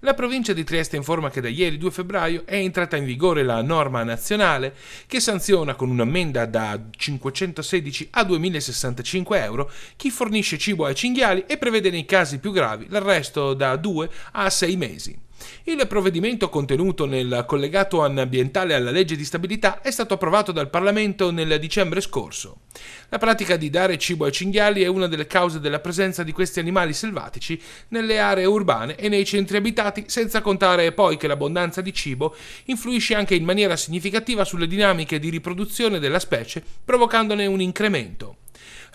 La provincia di Trieste informa che da ieri 2 febbraio è entrata in vigore la norma nazionale che sanziona con un'ammenda da 516 a 2065 euro chi fornisce cibo ai cinghiali e prevede nei casi più gravi l'arresto da 2 a 6 mesi. Il provvedimento contenuto nel collegato ambientale alla legge di stabilità è stato approvato dal Parlamento nel dicembre scorso. La pratica di dare cibo ai cinghiali è una delle cause della presenza di questi animali selvatici nelle aree urbane e nei centri abitati, senza contare poi che l'abbondanza di cibo influisce anche in maniera significativa sulle dinamiche di riproduzione della specie, provocandone un incremento.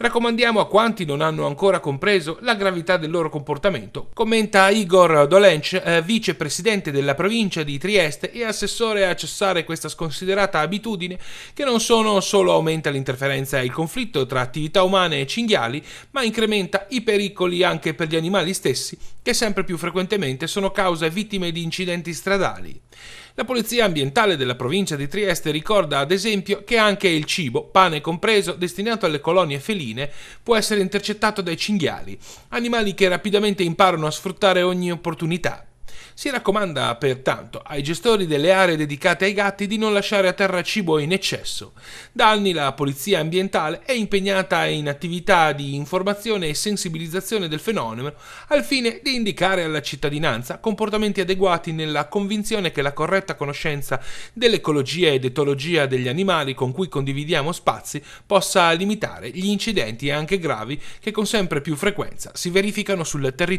Raccomandiamo a quanti non hanno ancora compreso la gravità del loro comportamento, commenta Igor Dolenc, eh, vicepresidente della provincia di Trieste e assessore a cessare questa sconsiderata abitudine che non sono solo aumenta l'interferenza e il conflitto tra attività umane e cinghiali, ma incrementa i pericoli anche per gli animali stessi che sempre più frequentemente sono causa e vittime di incidenti stradali. La Polizia Ambientale della provincia di Trieste ricorda ad esempio che anche il cibo, pane compreso, destinato alle colonie felini colline, può essere intercettato dai cinghiali, animali che rapidamente imparano a sfruttare ogni opportunità si raccomanda pertanto ai gestori delle aree dedicate ai gatti di non lasciare a terra cibo in eccesso. Da anni la polizia ambientale è impegnata in attività di informazione e sensibilizzazione del fenomeno al fine di indicare alla cittadinanza comportamenti adeguati nella convinzione che la corretta conoscenza dell'ecologia ed etologia degli animali con cui condividiamo spazi possa limitare gli incidenti anche gravi che con sempre più frequenza si verificano sul territorio